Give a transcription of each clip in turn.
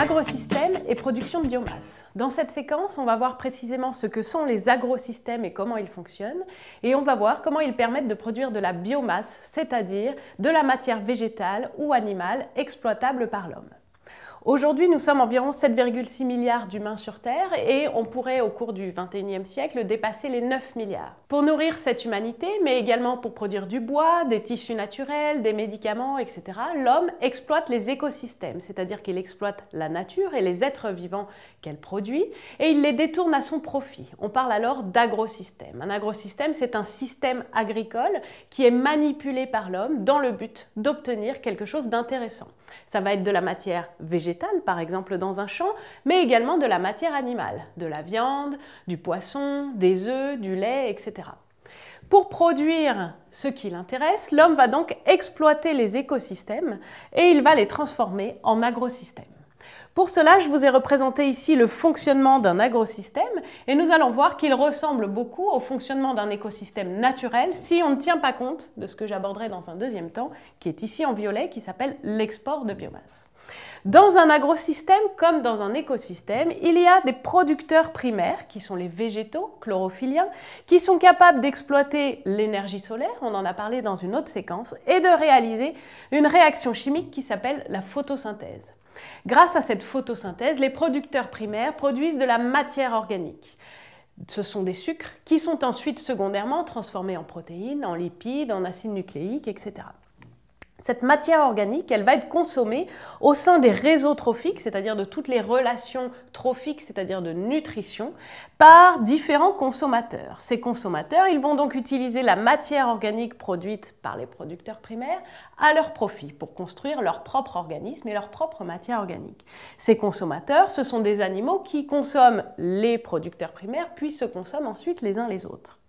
Agrosystèmes et production de biomasse. Dans cette séquence, on va voir précisément ce que sont les agrosystèmes et comment ils fonctionnent. Et on va voir comment ils permettent de produire de la biomasse, c'est-à-dire de la matière végétale ou animale exploitable par l'homme. Aujourd'hui, nous sommes environ 7,6 milliards d'humains sur Terre et on pourrait au cours du 21e siècle dépasser les 9 milliards. Pour nourrir cette humanité, mais également pour produire du bois, des tissus naturels, des médicaments, etc., l'homme exploite les écosystèmes, c'est-à-dire qu'il exploite la nature et les êtres vivants qu'elle produit et il les détourne à son profit. On parle alors d'agrosystème. Un agrosystème, c'est un système agricole qui est manipulé par l'homme dans le but d'obtenir quelque chose d'intéressant. Ça va être de la matière végétale, par exemple dans un champ, mais également de la matière animale, de la viande, du poisson, des œufs, du lait, etc. Pour produire ce qui l'intéresse, l'homme va donc exploiter les écosystèmes et il va les transformer en agrosystèmes. Pour cela, je vous ai représenté ici le fonctionnement d'un agrosystème et nous allons voir qu'il ressemble beaucoup au fonctionnement d'un écosystème naturel si on ne tient pas compte de ce que j'aborderai dans un deuxième temps, qui est ici en violet, qui s'appelle l'export de biomasse. Dans un agrosystème, comme dans un écosystème, il y a des producteurs primaires, qui sont les végétaux chlorophylliens, qui sont capables d'exploiter l'énergie solaire, on en a parlé dans une autre séquence, et de réaliser une réaction chimique qui s'appelle la photosynthèse. Grâce à cette photosynthèse, les producteurs primaires produisent de la matière organique. Ce sont des sucres qui sont ensuite secondairement transformés en protéines, en lipides, en acides nucléiques, etc cette matière organique, elle va être consommée au sein des réseaux trophiques, c'est-à-dire de toutes les relations trophiques, c'est-à-dire de nutrition, par différents consommateurs. Ces consommateurs, ils vont donc utiliser la matière organique produite par les producteurs primaires à leur profit pour construire leur propre organisme et leur propre matière organique. Ces consommateurs, ce sont des animaux qui consomment les producteurs primaires, puis se consomment ensuite les uns les autres.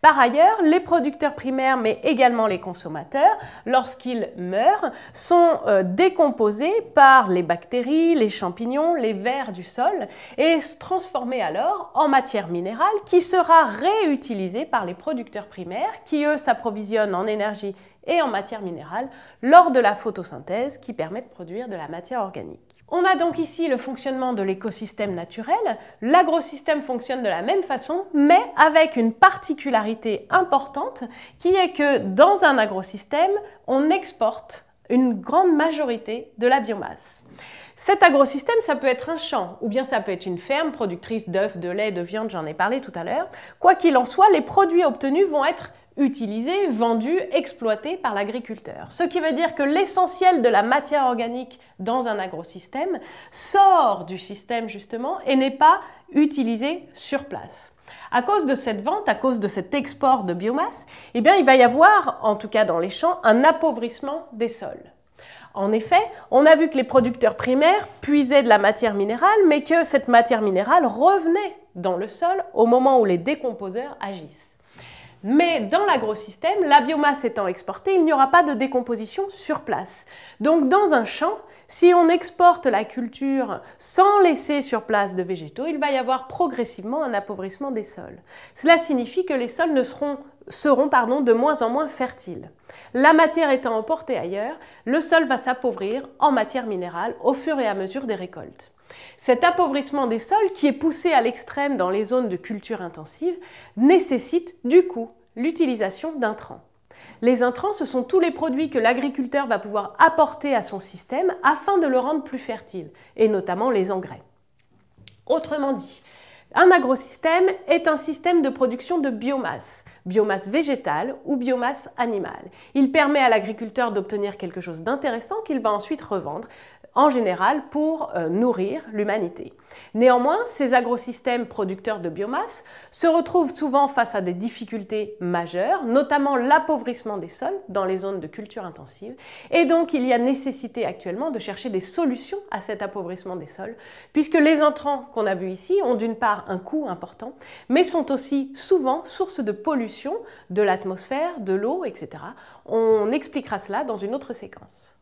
Par ailleurs, les producteurs primaires, mais également les consommateurs, lorsqu'ils meurent, sont euh, décomposés par les bactéries, les champignons, les vers du sol et transformés alors en matière minérale qui sera réutilisée par les producteurs primaires qui, eux, s'approvisionnent en énergie et en matière minérale lors de la photosynthèse qui permet de produire de la matière organique. On a donc ici le fonctionnement de l'écosystème naturel. L'agrosystème fonctionne de la même façon, mais avec une particularité importante qui est que dans un agrosystème, on exporte une grande majorité de la biomasse. Cet agrosystème, ça peut être un champ, ou bien ça peut être une ferme productrice d'œufs, de lait, de viande, j'en ai parlé tout à l'heure. Quoi qu'il en soit, les produits obtenus vont être utilisés, vendus, exploité par l'agriculteur. Ce qui veut dire que l'essentiel de la matière organique dans un agrosystème sort du système justement et n'est pas utilisé sur place. À cause de cette vente, à cause de cet export de biomasse, eh bien, il va y avoir, en tout cas dans les champs, un appauvrissement des sols. En effet, on a vu que les producteurs primaires puisaient de la matière minérale, mais que cette matière minérale revenait dans le sol au moment où les décomposeurs agissent. Mais dans l'agro-système, la biomasse étant exportée, il n'y aura pas de décomposition sur place. Donc dans un champ, si on exporte la culture sans laisser sur place de végétaux, il va y avoir progressivement un appauvrissement des sols. Cela signifie que les sols seront pardon, de moins en moins fertiles. La matière étant emportée ailleurs, le sol va s'appauvrir en matière minérale au fur et à mesure des récoltes. Cet appauvrissement des sols, qui est poussé à l'extrême dans les zones de culture intensive, nécessite du coup l'utilisation d'intrants. Les intrants, ce sont tous les produits que l'agriculteur va pouvoir apporter à son système afin de le rendre plus fertile, et notamment les engrais. Autrement dit, un agrosystème est un système de production de biomasse, biomasse végétale ou biomasse animale. Il permet à l'agriculteur d'obtenir quelque chose d'intéressant qu'il va ensuite revendre en général pour euh, nourrir l'humanité. Néanmoins, ces agrosystèmes producteurs de biomasse se retrouvent souvent face à des difficultés majeures, notamment l'appauvrissement des sols dans les zones de culture intensive. Et donc, il y a nécessité actuellement de chercher des solutions à cet appauvrissement des sols, puisque les entrants qu'on a vus ici ont d'une part un coût important, mais sont aussi souvent source de pollution de l'atmosphère, de l'eau, etc. On expliquera cela dans une autre séquence.